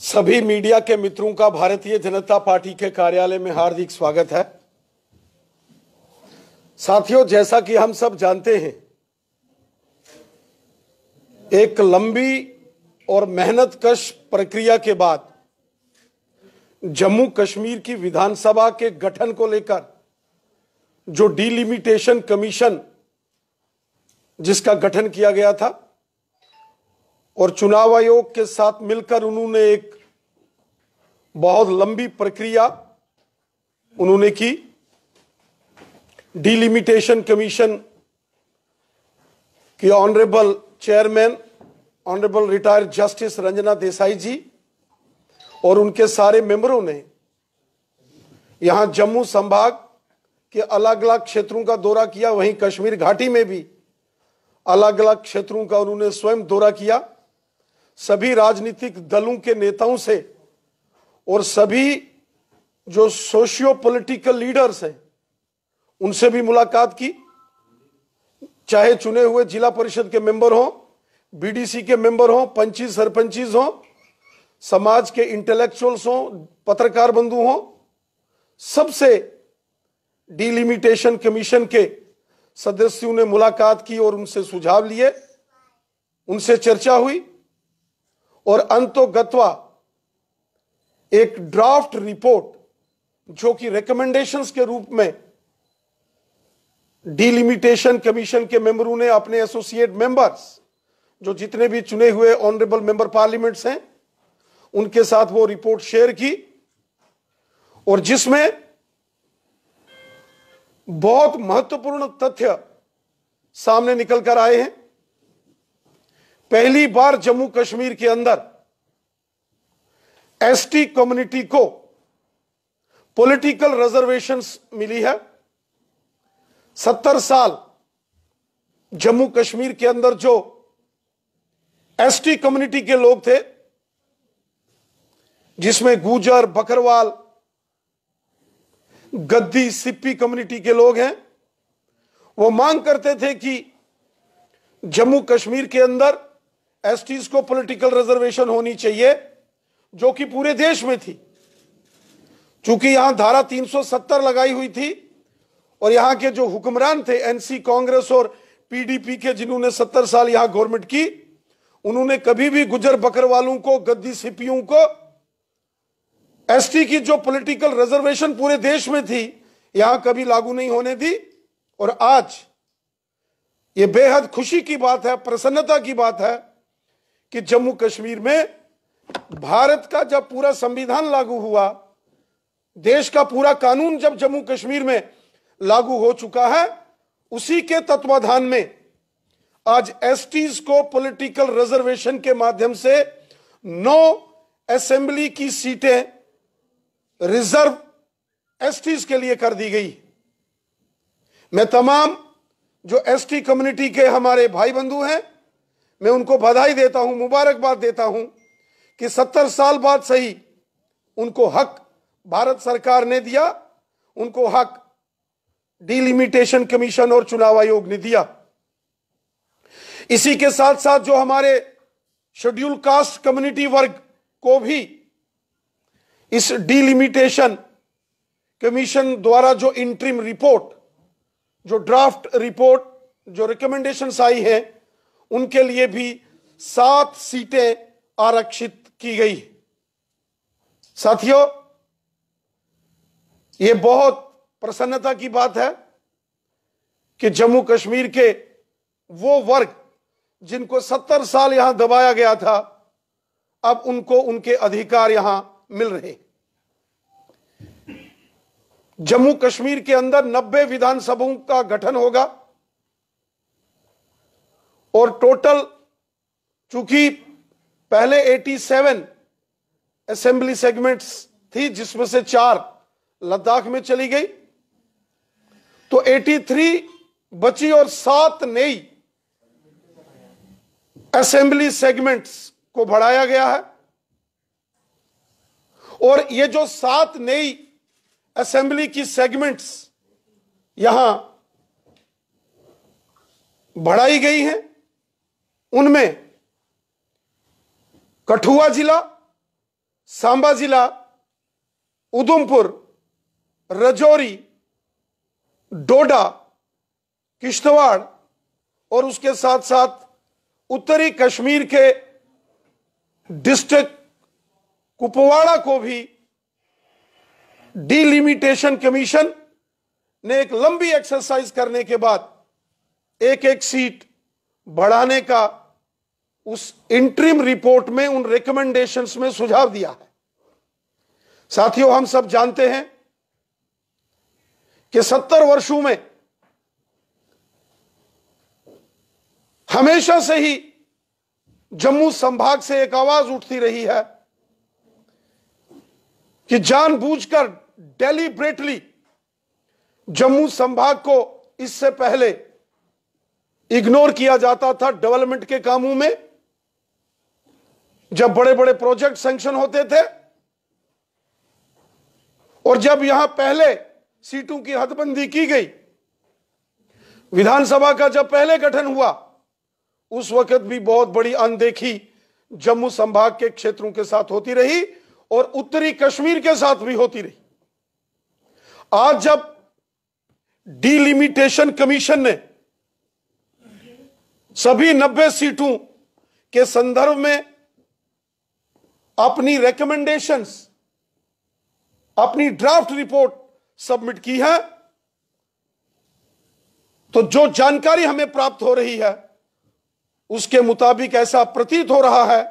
सभी मीडिया के मित्रों का भारतीय जनता पार्टी के कार्यालय में हार्दिक स्वागत है साथियों जैसा कि हम सब जानते हैं एक लंबी और मेहनत कश प्रक्रिया के बाद जम्मू कश्मीर की विधानसभा के गठन को लेकर जो डिलिमिटेशन कमीशन जिसका गठन किया गया था और चुनाव आयोग के साथ मिलकर उन्होंने एक बहुत लंबी प्रक्रिया उन्होंने की डिलिमिटेशन कमीशन के honourable chairman honourable retired justice Ranjana Desai ji और उनके सारे मेंबरों ने यहां जम्मू संभाग के अलग अलग क्षेत्रों का दौरा किया वहीं कश्मीर घाटी में भी अलग अलग क्षेत्रों का उन्होंने स्वयं दौरा किया सभी राजनीतिक दलों के नेताओं से और सभी जो सोशियो पॉलिटिकल लीडर्स हैं उनसे भी मुलाकात की चाहे चुने हुए जिला परिषद के मेंबर हों बीडीसी के मेंबर हों पंचीज सरपंचीज हों समाज के इंटेलेक्चुअल्स हों पत्रकार बंधु हों सबसे डिलिमिटेशन कमीशन के सदस्यों ने मुलाकात की और उनसे सुझाव लिए उनसे चर्चा हुई और अंतोगत्वा एक ड्राफ्ट रिपोर्ट जो कि रिकमेंडेशंस के रूप में डिलिमिटेशन कमीशन के मेंबरों ने अपने एसोसिएट मेंबर्स जो जितने भी चुने हुए ऑनरेबल मेंबर पार्लियामेंट्स हैं उनके साथ वो रिपोर्ट शेयर की और जिसमें बहुत महत्वपूर्ण तथ्य सामने निकल कर आए हैं पहली बार जम्मू कश्मीर के अंदर एसटी कम्युनिटी को पॉलिटिकल रिजर्वेशंस मिली है सत्तर साल जम्मू कश्मीर के अंदर जो एसटी कम्युनिटी के लोग थे जिसमें गुजर बकरवाल गद्दी सिप्पी कम्युनिटी के लोग हैं वो मांग करते थे कि जम्मू कश्मीर के अंदर एसटीज को पॉलिटिकल रिजर्वेशन होनी चाहिए जो कि पूरे देश में थी चूंकि यहां धारा 370 लगाई हुई थी और यहां के जो हुक्मरान थे एनसी कांग्रेस और पीडीपी के जिन्होंने 70 साल यहां गवर्नमेंट की उन्होंने कभी भी गुजर बकरवालों को गद्दी सिपियों को एसटी की जो पॉलिटिकल रिजर्वेशन पूरे देश में थी यहां कभी लागू नहीं होने दी और आज ये बेहद खुशी की बात है प्रसन्नता की बात है कि जम्मू कश्मीर में भारत का जब पूरा संविधान लागू हुआ देश का पूरा कानून जब जम्मू कश्मीर में लागू हो चुका है उसी के तत्वाधान में आज एसटीज को पॉलिटिकल रिजर्वेशन के माध्यम से नौ असेंबली की सीटें रिजर्व एसटीज के लिए कर दी गई मैं तमाम जो एसटी कम्युनिटी के हमारे भाई बंधु हैं मैं उनको बधाई देता हूं मुबारकबाद देता हूं कि सत्तर साल बाद सही उनको हक भारत सरकार ने दिया उनको हक डिलिमिटेशन कमीशन और चुनाव आयोग ने दिया इसी के साथ साथ जो हमारे शेड्यूल कास्ट कम्युनिटी वर्ग को भी इस डिलिमिटेशन कमीशन द्वारा जो इंट्रीम रिपोर्ट जो ड्राफ्ट रिपोर्ट जो रिकमेंडेशंस आई है उनके लिए भी सात सीटें आरक्षित की गई साथियों ये बहुत प्रसन्नता की बात है कि जम्मू कश्मीर के वो वर्ग जिनको सत्तर साल यहां दबाया गया था अब उनको उनके अधिकार यहां मिल रहे जम्मू कश्मीर के अंदर 90 विधानसभाओं का गठन होगा और टोटल चूंकि पहले 87 असेंबली सेगमेंट्स थी जिसमें से चार लद्दाख में चली गई तो 83 बची और सात नई असेंबली सेगमेंट्स को बढ़ाया गया है और ये जो सात नई असेंबली की सेगमेंट्स यहां बढ़ाई गई हैं उनमें कठुआ जिला सांबा जिला उधमपुर रजौरी डोडा किश्तवाड़ और उसके साथ साथ उत्तरी कश्मीर के डिस्ट्रिक्ट कुपवाड़ा को भी डिलिमिटेशन कमीशन ने एक लंबी एक्सरसाइज करने के बाद एक एक सीट बढ़ाने का उस इंट्रीम रिपोर्ट में उन रिकमेंडेशंस में सुझाव दिया है साथियों हम सब जानते हैं कि सत्तर वर्षों में हमेशा से ही जम्मू संभाग से एक आवाज उठती रही है कि जानबूझकर डेलीब्रेटली जम्मू संभाग को इससे पहले इग्नोर किया जाता था डेवलपमेंट के कामों में जब बड़े बड़े प्रोजेक्ट सेंक्शन होते थे और जब यहां पहले सीटों की हदबंदी की गई विधानसभा का जब पहले गठन हुआ उस वक्त भी बहुत बड़ी अनदेखी जम्मू संभाग के क्षेत्रों के साथ होती रही और उत्तरी कश्मीर के साथ भी होती रही आज जब डिलिमिटेशन कमीशन ने सभी 90 सीटों के संदर्भ में अपनी रिकमेंडेशंस अपनी ड्राफ्ट रिपोर्ट सबमिट की है तो जो जानकारी हमें प्राप्त हो रही है उसके मुताबिक ऐसा प्रतीत हो रहा है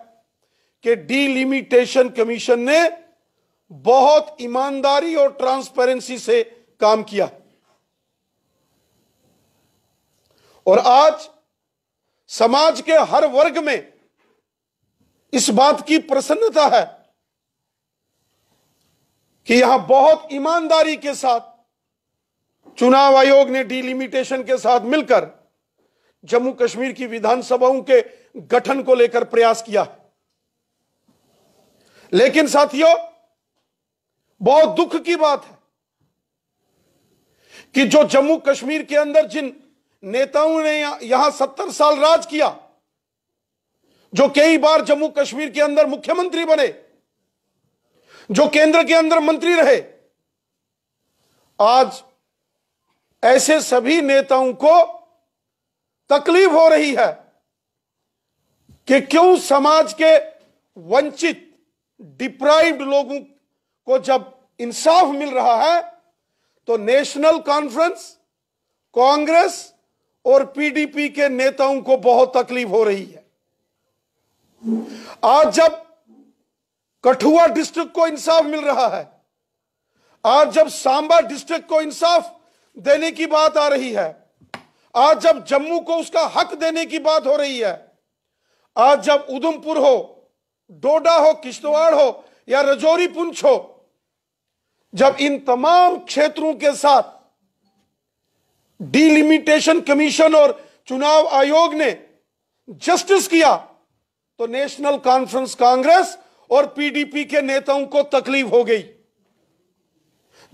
कि डीलिमिटेशन कमीशन ने बहुत ईमानदारी और ट्रांसपेरेंसी से काम किया और आज समाज के हर वर्ग में इस बात की प्रसन्नता है कि यहां बहुत ईमानदारी के साथ चुनाव आयोग ने डिलिमिटेशन के साथ मिलकर जम्मू कश्मीर की विधानसभाओं के गठन को लेकर प्रयास किया है लेकिन साथियों बहुत दुख की बात है कि जो जम्मू कश्मीर के अंदर जिन नेताओं ने यहां सत्तर साल राज किया जो कई बार जम्मू कश्मीर के अंदर मुख्यमंत्री बने जो केंद्र के अंदर मंत्री रहे आज ऐसे सभी नेताओं को तकलीफ हो रही है कि क्यों समाज के वंचित डिप्राइव्ड लोगों को जब इंसाफ मिल रहा है तो नेशनल कॉन्फ्रेंस कांग्रेस और पीडीपी के नेताओं को बहुत तकलीफ हो रही है आज जब कठुआ डिस्ट्रिक्ट को इंसाफ मिल रहा है आज जब सांबा डिस्ट्रिक्ट को इंसाफ देने की बात आ रही है आज जब जम्मू को उसका हक देने की बात हो रही है आज जब उधमपुर हो डोडा हो किश्तवाड़ हो या रजौरी पुंछ हो जब इन तमाम क्षेत्रों के साथ डिलिमिटेशन कमीशन और चुनाव आयोग ने जस्टिस किया तो नेशनल कॉन्फ्रेंस कांग्रेस और पीडीपी के नेताओं को तकलीफ हो गई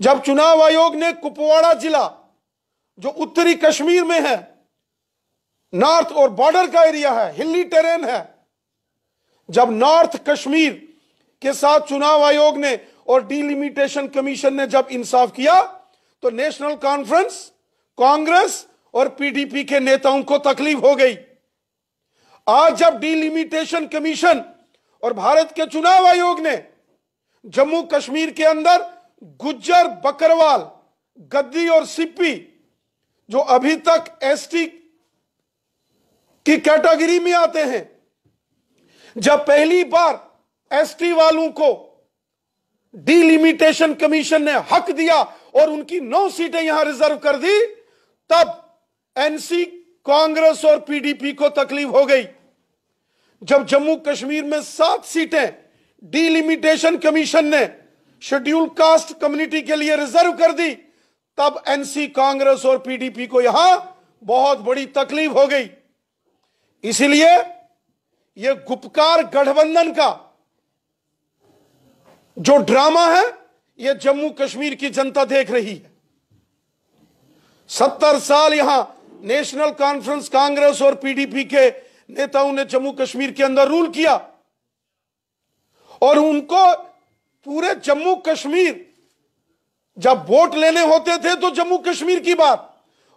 जब चुनाव आयोग ने कुपवाड़ा जिला जो उत्तरी कश्मीर में है नॉर्थ और बॉर्डर का एरिया है हिली टेरेन है जब नॉर्थ कश्मीर के साथ चुनाव आयोग ने और डिलिमिटेशन कमीशन ने जब इंसाफ किया तो नेशनल कॉन्फ्रेंस कांग्रेस और पीडीपी के नेताओं को तकलीफ हो गई आज जब डिलिमिटेशन कमीशन और भारत के चुनाव आयोग ने जम्मू कश्मीर के अंदर गुज्जर बकरवाल गद्दी और सिप्पी जो अभी तक एसटी की कैटेगरी में आते हैं जब पहली बार एसटी वालों को डिलिमिटेशन कमीशन ने हक दिया और उनकी नौ सीटें यहां रिजर्व कर दी तब एनसी कांग्रेस और पीडीपी को तकलीफ हो गई जब जम्मू कश्मीर में सात सीटें डिलिमिटेशन कमीशन ने शेड्यूल कास्ट कम्युनिटी के लिए रिजर्व कर दी तब एनसी कांग्रेस और पीडीपी को यहां बहुत बड़ी तकलीफ हो गई इसीलिए यह गुपकार गठबंधन का जो ड्रामा है यह जम्मू कश्मीर की जनता देख रही है सत्तर साल यहां नेशनल कॉन्फ्रेंस कांग्रेस और पीडीपी के नेताओं ने जम्मू कश्मीर के अंदर रूल किया और उनको पूरे जम्मू कश्मीर जब वोट लेने होते थे तो जम्मू कश्मीर की बात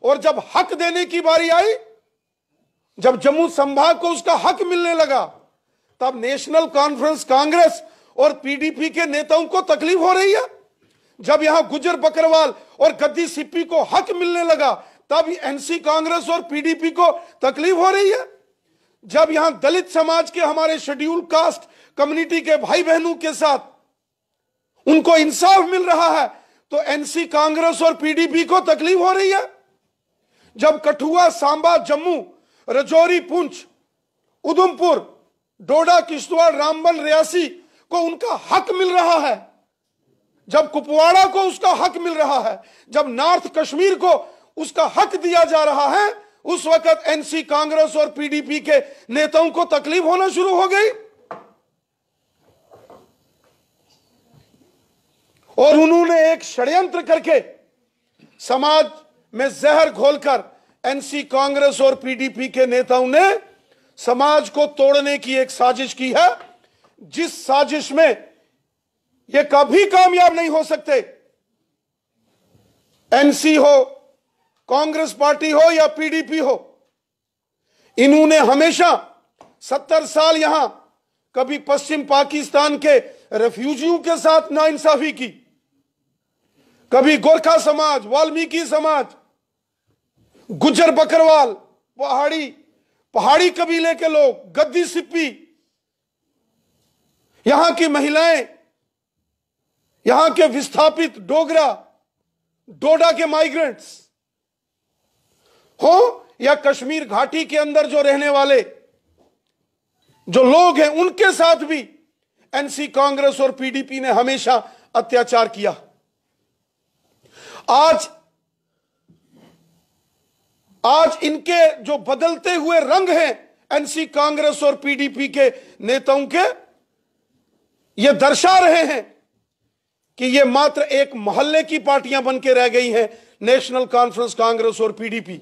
और जब हक देने की बारी आई जब जम्मू संभाग को उसका हक मिलने लगा तब नेशनल कॉन्फ्रेंस कांग्रेस और पीडीपी के नेताओं को तकलीफ हो रही है जब यहां गुजर बकरवाल और गद्दी सिप्पी को हक मिलने लगा तब एनसी कांग्रेस और पीडीपी को तकलीफ हो रही है जब यहां दलित समाज के हमारे शेड्यूल कास्ट कम्युनिटी के भाई बहनों के साथ उनको इंसाफ मिल रहा है तो एनसी कांग्रेस और पीडीपी को तकलीफ हो रही है जब कठुआ सांबा जम्मू रजौरी पुंछ उधमपुर डोडा किश्तवाड़ रामबन रियासी को उनका हक मिल रहा है जब कुपवाड़ा को उसका हक मिल रहा है जब नॉर्थ कश्मीर को उसका हक दिया जा रहा है उस वक्त एनसी कांग्रेस और पीडीपी के नेताओं को तकलीफ होना शुरू हो गई और उन्होंने एक षड्यंत्र करके समाज में जहर घोलकर एनसी कांग्रेस और पीडीपी के नेताओं ने समाज को तोड़ने की एक साजिश की है जिस साजिश में ये कभी कामयाब नहीं हो सकते एनसी हो कांग्रेस पार्टी हो या पीडीपी हो इन्होंने हमेशा सत्तर साल यहां कभी पश्चिम पाकिस्तान के रेफ्यूजियों के साथ नाइंसाफी की कभी गोरखा समाज वाल्मीकि समाज गुज्जर बकरवाल पहाड़ी पहाड़ी कबीले के लोग गद्दी सिप्पी यहां की महिलाएं यहां के विस्थापित डोगरा डोडा के माइग्रेंट्स हो या कश्मीर घाटी के अंदर जो रहने वाले जो लोग हैं उनके साथ भी एनसी कांग्रेस और पीडीपी ने हमेशा अत्याचार किया आज आज इनके जो बदलते हुए रंग हैं एनसी कांग्रेस और पीडीपी के नेताओं के ये दर्शा रहे हैं कि ये मात्र एक मोहल्ले की पार्टियां बनके रह गई हैं नेशनल कॉन्फ्रेंस कांग्रेस और पीडीपी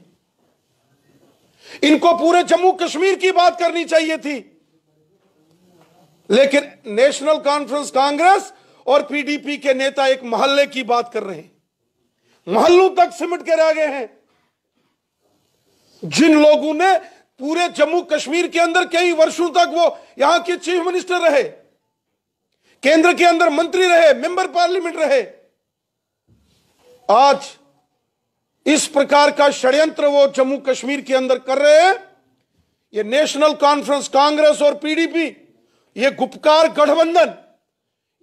इनको पूरे जम्मू कश्मीर की बात करनी चाहिए थी लेकिन नेशनल कॉन्फ्रेंस कांग्रेस और पीडीपी के नेता एक मोहल्ले की बात कर रहे हैं मोहल्लों तक सिमट के रह गए हैं जिन लोगों ने पूरे जम्मू कश्मीर के अंदर कई वर्षों तक वो यहां के चीफ मिनिस्टर रहे केंद्र के अंदर मंत्री रहे मेंबर पार्लियामेंट रहे आज इस प्रकार का षड्यंत्र वो जम्मू कश्मीर के अंदर कर रहे हैं ये नेशनल कॉन्फ्रेंस कांग्रेस और पीडीपी ये गुपकार गठबंधन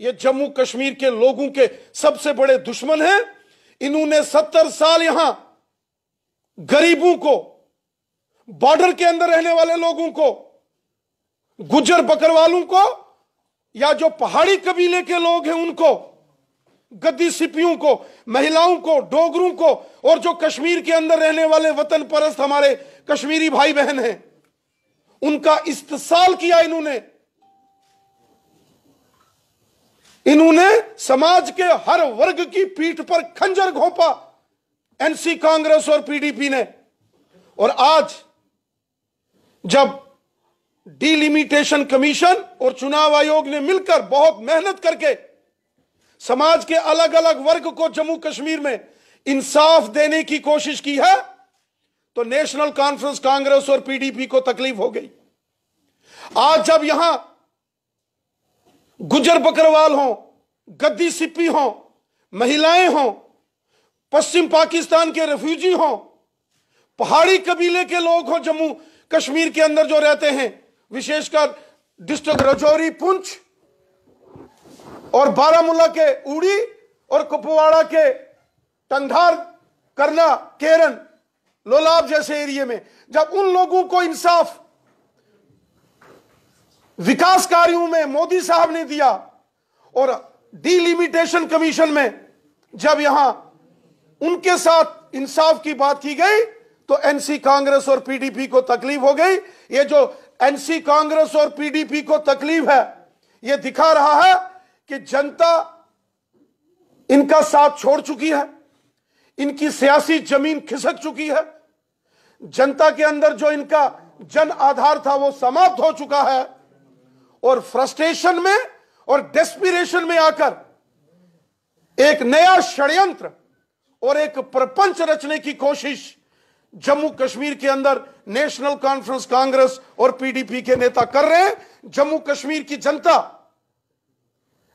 ये जम्मू कश्मीर के लोगों के सबसे बड़े दुश्मन हैं इन्होंने सत्तर साल यहां गरीबों को बॉर्डर के अंदर रहने वाले लोगों को गुजर बकरवालों को या जो पहाड़ी कबीले के लोग हैं उनको गद्दी सिपियों को महिलाओं को डोगरों को और जो कश्मीर के अंदर रहने वाले वतन परस्त हमारे कश्मीरी भाई बहन हैं उनका इस्तेसाल किया इन्होंने इन्होंने समाज के हर वर्ग की पीठ पर खंजर घोपा एनसी कांग्रेस और पीडीपी ने और आज जब डिलिमिटेशन कमीशन और चुनाव आयोग ने मिलकर बहुत मेहनत करके समाज के अलग अलग वर्ग को जम्मू कश्मीर में इंसाफ देने की कोशिश की है तो नेशनल कॉन्फ्रेंस कांग्रेस और पीडीपी को तकलीफ हो गई आज जब यहां गुजर बकरवाल हो गद्दी सिप्पी हो महिलाएं हो पश्चिम पाकिस्तान के रेफ्यूजी हो पहाड़ी कबीले के लोग हो जम्मू कश्मीर के अंदर जो रहते हैं विशेषकर डिस्ट्रिक्ट रजौरी पुंछ और बारामूला के उड़ी और कुपवाड़ा के टंधार करना केरन लोलाब जैसे एरिया में जब उन लोगों को इंसाफ विकास कार्यों में मोदी साहब ने दिया और डिलिमिटेशन कमीशन में जब यहां उनके साथ इंसाफ की बात की गई तो एनसी कांग्रेस और पीडीपी को तकलीफ हो गई ये जो एनसी कांग्रेस और पीडीपी को तकलीफ है ये दिखा रहा है कि जनता इनका साथ छोड़ चुकी है इनकी सियासी जमीन खिसक चुकी है जनता के अंदर जो इनका जन आधार था वो समाप्त हो चुका है और फ्रस्ट्रेशन में और डेस्पिरेशन में आकर एक नया षड्यंत्र और एक प्रपंच रचने की कोशिश जम्मू कश्मीर के अंदर नेशनल कॉन्फ्रेंस कांग्रेस और पीडीपी के नेता कर रहे हैं जम्मू कश्मीर की जनता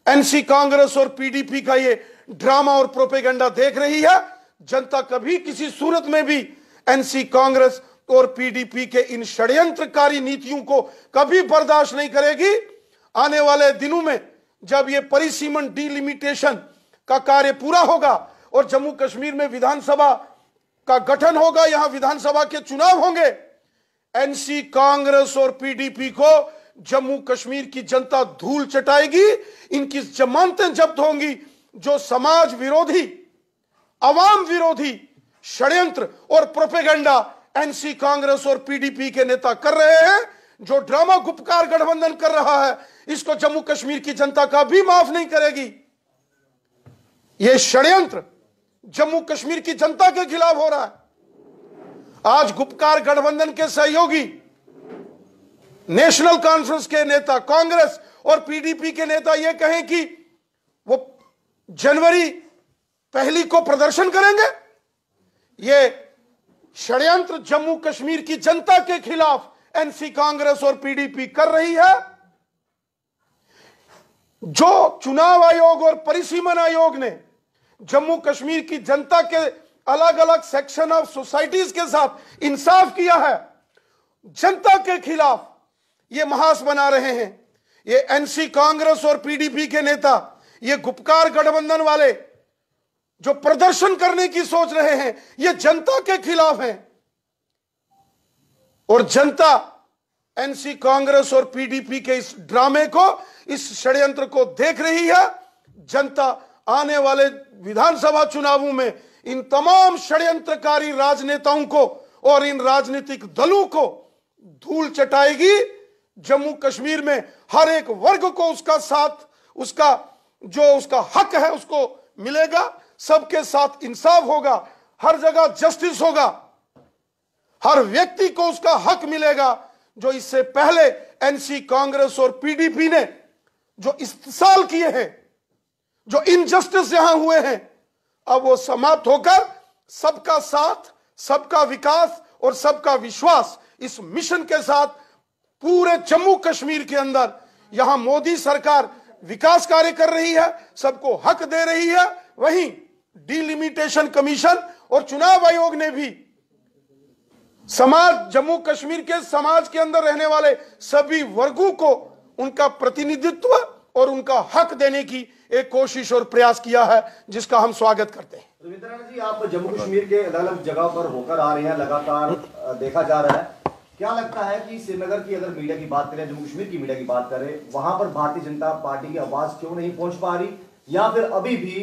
एनसी कांग्रेस और पीडीपी का ये ड्रामा और प्रोपेगेंडा देख रही है जनता कभी किसी सूरत में भी एनसी कांग्रेस और पीडीपी के इन षड्यंत्रकारी नीतियों को कभी बर्दाश्त नहीं करेगी आने वाले दिनों में जब ये परिसीमन डिलिमिटेशन का कार्य पूरा होगा और जम्मू कश्मीर में विधानसभा का गठन होगा यहां विधानसभा के चुनाव होंगे एनसी कांग्रेस और पीडीपी को जम्मू कश्मीर की जनता धूल चटाएगी इनकी जमानतें जब्त होंगी जो समाज विरोधी अवाम विरोधी षड्यंत्र और प्रोपेगेंडा एनसी कांग्रेस और पीडीपी के नेता कर रहे हैं जो ड्रामा गुपकार गठबंधन कर रहा है इसको जम्मू कश्मीर की जनता का भी माफ नहीं करेगी यह षड्यंत्र जम्मू कश्मीर की जनता के खिलाफ हो रहा है आज गुपकार गठबंधन के सहयोगी नेशनल कॉन्फ्रेंस के नेता कांग्रेस और पीडीपी के नेता यह कहें कि वो जनवरी पहली को प्रदर्शन करेंगे ये षड्यंत्र जम्मू कश्मीर की जनता के खिलाफ एनसी कांग्रेस और पीडीपी कर रही है जो चुनाव आयोग और परिसीमन आयोग ने जम्मू कश्मीर की जनता के अलग अलग सेक्शन ऑफ सोसाइटीज के साथ इंसाफ किया है जनता के खिलाफ ये महास बना रहे हैं ये एनसी कांग्रेस और पीडीपी के नेता ये गुपकार गठबंधन वाले जो प्रदर्शन करने की सोच रहे हैं ये जनता के खिलाफ है और जनता एनसी कांग्रेस और पीडीपी के इस ड्रामे को इस षड्यंत्र को देख रही है जनता आने वाले विधानसभा चुनावों में इन तमाम षड्यंत्रकारी राजनेताओं को और इन राजनीतिक दलों को धूल चटाएगी जम्मू कश्मीर में हर एक वर्ग को उसका साथ उसका जो उसका हक है उसको मिलेगा सबके साथ इंसाफ होगा हर जगह जस्टिस होगा हर व्यक्ति को उसका हक मिलेगा जो इससे पहले एनसी कांग्रेस और पीडीपी ने जो इस्तेसाल किए हैं जो इनजस्टिस यहां हुए हैं अब वो समाप्त होकर सबका साथ सबका विकास और सबका विश्वास इस मिशन के साथ पूरे जम्मू कश्मीर के अंदर यहां मोदी सरकार विकास कार्य कर रही है सबको हक दे रही है वहीं डिलिमिटेशन कमीशन और चुनाव आयोग ने भी समाज जम्मू कश्मीर के समाज के अंदर रहने वाले सभी वर्गों को उनका प्रतिनिधित्व और उनका हक देने की एक कोशिश और प्रयास किया है जिसका हम स्वागत करते हैं जी आप जम्मू कश्मीर के अलग अलग जगह पर होकर आ रहे हैं लगातार देखा जा रहा है क्या लगता है कि श्रीनगर की अगर मीडिया की बात करें जम्मू कश्मीर की मीडिया की बात करें वहां पर भारतीय जनता पार्टी की आवाज क्यों नहीं पहुंच पा रही या फिर अभी भी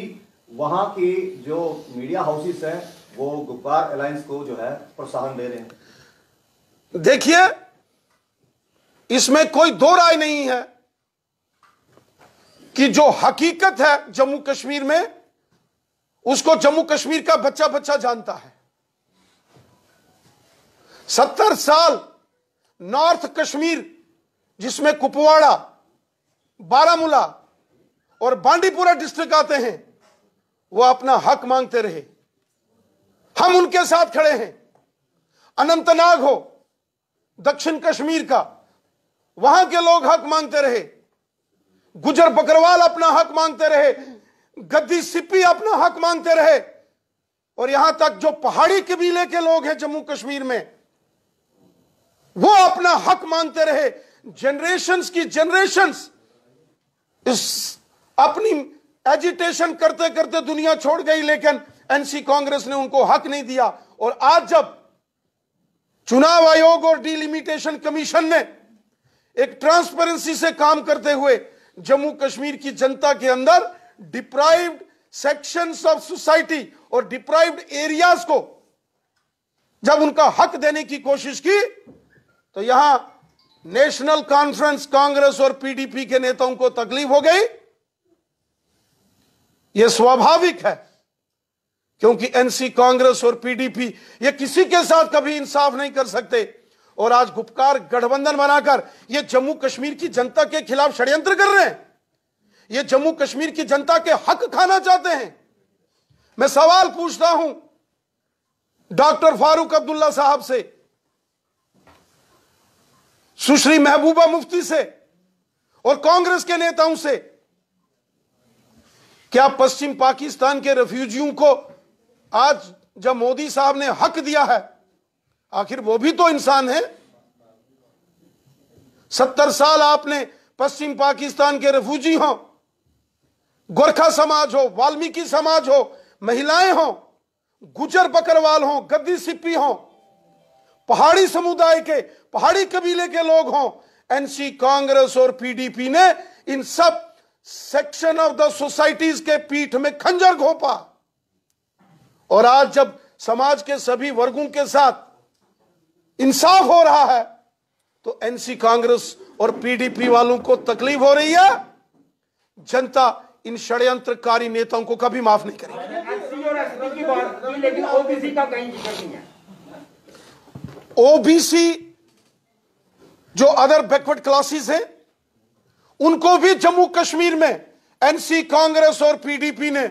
वहां के जो मीडिया हाउसेस हैं वो गुप्कार अलायंस को जो है प्रोत्साहन दे रहे हैं देखिए इसमें कोई दो राय नहीं है कि जो हकीकत है जम्मू कश्मीर में उसको जम्मू कश्मीर का बच्चा बच्चा जानता है सत्तर साल नॉर्थ कश्मीर जिसमें कुपवाड़ा बारामूला और बांडीपुरा डिस्ट्रिक्ट आते हैं वो अपना हक मांगते रहे हम उनके साथ खड़े हैं अनंतनाग हो दक्षिण कश्मीर का वहां के लोग हक मांगते रहे गुजर बकरवाल अपना हक मांगते रहे गद्दी सिप्पी अपना हक मांगते रहे और यहां तक जो पहाड़ी कबीले के लोग हैं जम्मू कश्मीर में वो अपना हक मानते रहे जनरेशन की जनरेशन इस अपनी एजिटेशन करते करते दुनिया छोड़ गई लेकिन एनसी कांग्रेस ने उनको हक नहीं दिया और आज जब चुनाव आयोग और डिलिमिटेशन कमीशन ने एक ट्रांसपेरेंसी से काम करते हुए जम्मू कश्मीर की जनता के अंदर डिप्राइव्ड सेक्शंस ऑफ सोसाइटी और डिप्राइव्ड एरियाज को जब उनका हक देने की कोशिश की तो यहां नेशनल कॉन्फ्रेंस कांग्रेस और पीडीपी के नेताओं को तकलीफ हो गई यह स्वाभाविक है क्योंकि एनसी कांग्रेस और पीडीपी ये किसी के साथ कभी इंसाफ नहीं कर सकते और आज गुपकार गठबंधन बनाकर ये जम्मू कश्मीर की जनता के खिलाफ षड्यंत्र कर रहे हैं ये जम्मू कश्मीर की जनता के हक खाना चाहते हैं मैं सवाल पूछता हूं डॉक्टर फारूक अब्दुल्ला साहब से सुश्री महबूबा मुफ्ती से और कांग्रेस के नेताओं से क्या पश्चिम पाकिस्तान के रेफ्यूजियों को आज जब मोदी साहब ने हक दिया है आखिर वो भी तो इंसान है सत्तर साल आपने पश्चिम पाकिस्तान के रेफ्यूजी हो गोरखा समाज हो वाल्मीकि समाज हो महिलाएं हो गुजर बकरवाल हो गद्दी सिप्पी हो पहाड़ी समुदाय के पहाड़ी कबीले के लोग हों एनसी कांग्रेस और पीडीपी ने इन sub section of the societies के पीठ में खंजर घोपा और आज जब समाज के सभी वर्गों के साथ इंसाफ हो रहा है तो एनसी कांग्रेस और पीडीपी वालों को तकलीफ हो रही है जनता इन षड्यंत्रकारी नेताओं को कभी माफ नहीं करेगी ओबीसी जो अदर बैकवर्ड क्लासेस हैं उनको भी जम्मू कश्मीर में एनसी कांग्रेस और पीडीपी ने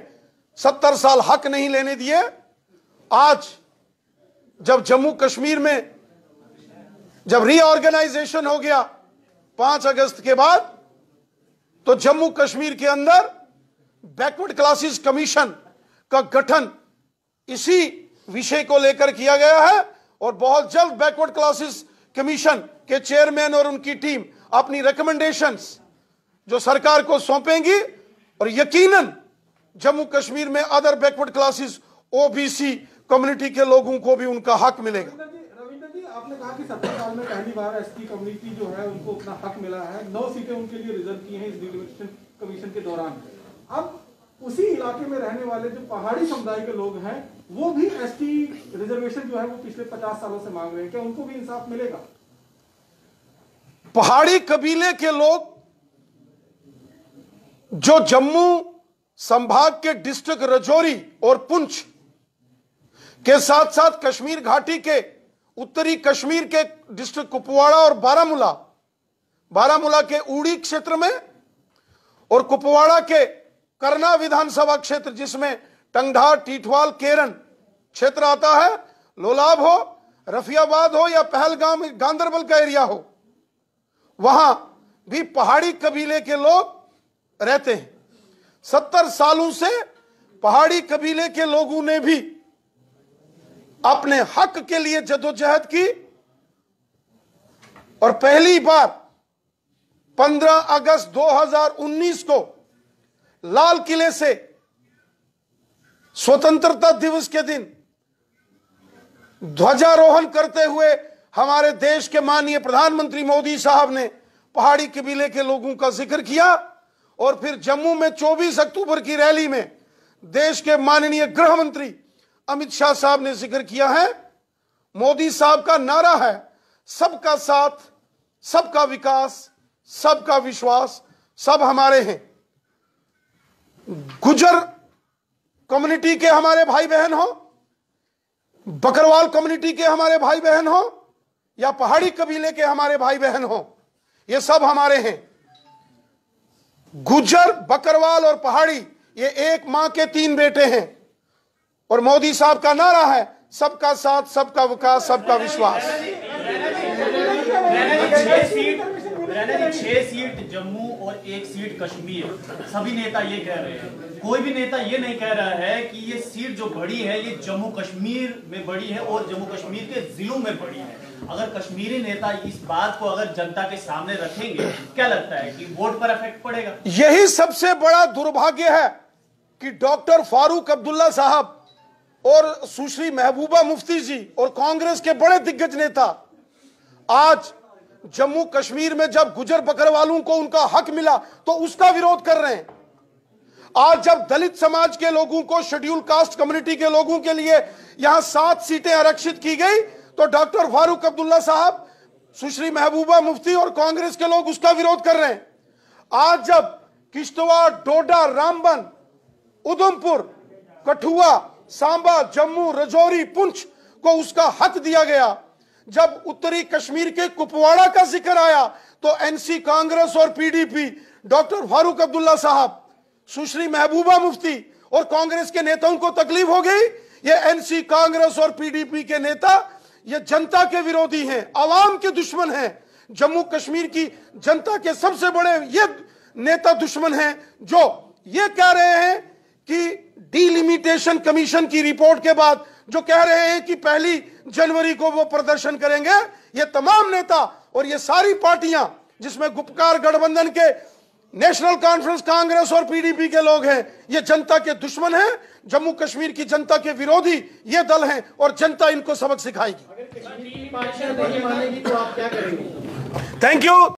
सत्तर साल हक नहीं लेने दिए आज जब जम्मू कश्मीर में जब रीऑर्गेनाइजेशन हो गया पांच अगस्त के बाद तो जम्मू कश्मीर के अंदर बैकवर्ड क्लासेस कमीशन का गठन इसी विषय को लेकर किया गया है और बहुत जल्द बैकवर्ड क्लासेस कमीशन के चेयरमैन और उनकी टीम अपनी रिकमेंडेशंस जो सरकार को सौंपेंगी और यकीनन जम्मू कश्मीर में other backward classes OBC community के लोगों को भी उनका हक मिलेगा आपने कहा कि सत्तर साल में पहली बार एसटी कम्युनिटी जो है उनको अपना हक मिला है नौ सीटें उनके लिए रिजर्व की हैं इस कमीशन के दौरान अब उसी इलाके में रहने वाले जो पहाड़ी समुदाय के लोग हैं वो भी एस रिजर्वेशन जो है वो पिछले पचास सालों से मांग रहे हैं क्या उनको भी इंसाफ मिलेगा पहाड़ी कबीले के लोग जो जम्मू संभाग के डिस्ट्रिक्ट रजौरी और पुंछ के साथ साथ कश्मीर घाटी के उत्तरी कश्मीर के डिस्ट्रिक्ट कुपवाड़ा और बारामूला बारामूला के उड़ी क्षेत्र में और कुपवाड़ा के करना विधानसभा क्षेत्र जिसमें टंगधार टीठवाल केरन क्षेत्र आता है लोलाब हो रफियाबाद हो या पहलगाम गांधरबल का एरिया हो वहां भी पहाड़ी कबीले के लोग रहते हैं सत्तर सालों से पहाड़ी कबीले के लोगों ने भी अपने हक के लिए जदोजहद की और पहली बार 15 अगस्त 2019 को लाल किले से स्वतंत्रता दिवस के दिन ध्वजारोहण करते हुए हमारे देश के माननीय प्रधानमंत्री मोदी साहब ने पहाड़ी कबीले के लोगों का जिक्र किया और फिर जम्मू में 24 अक्टूबर की रैली में देश के माननीय गृह मंत्री अमित शाह साहब ने जिक्र किया है मोदी साहब का नारा है सबका साथ सबका विकास सबका विश्वास सब हमारे हैं गुजर कम्युनिटी के हमारे भाई बहन हो बकरवाल कम्युनिटी के हमारे भाई बहन हो या पहाड़ी कबीले के हमारे भाई बहन हो ये सब हमारे हैं गुजर बकरवाल और पहाड़ी ये एक मां के तीन बेटे हैं और मोदी साहब का नारा है सबका साथ सबका विकास सबका विश्वास छह सीट जम्मू और एक सीट कश्मीर सभी नेता ये कह रहे हैं कोई भी नेता ये नहीं कह रहा है कि ये सीट जो बड़ी है ये जम्मू कश्मीर में बड़ी है और जम्मू कश्मीर के जिलों में बड़ी है अगर कश्मीरी नेता इस बात को अगर जनता के सामने रखेंगे क्या लगता है कि वोट पर इफेक्ट पड़ेगा यही सबसे बड़ा दुर्भाग्य है कि डॉक्टर फारूक अब्दुल्ला साहब और सुश्री महबूबा मुफ्ती जी और कांग्रेस के बड़े दिग्गज नेता आज जम्मू कश्मीर में जब गुजर बकरवालों को उनका हक मिला तो उसका विरोध कर रहे हैं आज जब दलित समाज के लोगों को शेड्यूल कास्ट कम्युनिटी के लोगों के लिए यहां सात सीटें आरक्षित की गई तो डॉक्टर फारूक अब्दुल्ला साहब सुश्री महबूबा मुफ्ती और कांग्रेस के लोग उसका विरोध कर रहे हैं आज जब किश्तवाड़ डोडा रामबन उधमपुर कठुआ सांबा जम्मू रजौरी पुंछ को उसका हक दिया गया जब उत्तरी कश्मीर के कुपवाड़ा का जिक्र आया तो एनसी कांग्रेस और पीडीपी डॉक्टर फारूक अब्दुल्ला साहब सुश्री महबूबा मुफ्ती और कांग्रेस के नेताओं को तकलीफ हो गई ये एनसी कांग्रेस और पीडीपी के नेता ये जनता के विरोधी हैं आवाम के दुश्मन हैं जम्मू कश्मीर की जनता के सबसे बड़े ये नेता दुश्मन हैं जो ये कह रहे हैं कि डिलिमिटेशन कमीशन की रिपोर्ट के बाद जो कह रहे हैं कि पहली जनवरी को वो प्रदर्शन करेंगे ये तमाम नेता और ये सारी पार्टियां जिसमें गुप्तकार गठबंधन के नेशनल कॉन्फ्रेंस कांग्रेस और पीडीपी के लोग हैं ये जनता के दुश्मन हैं जम्मू कश्मीर की जनता के विरोधी ये दल हैं और जनता इनको सबक सिखाएगी थैंक तो यू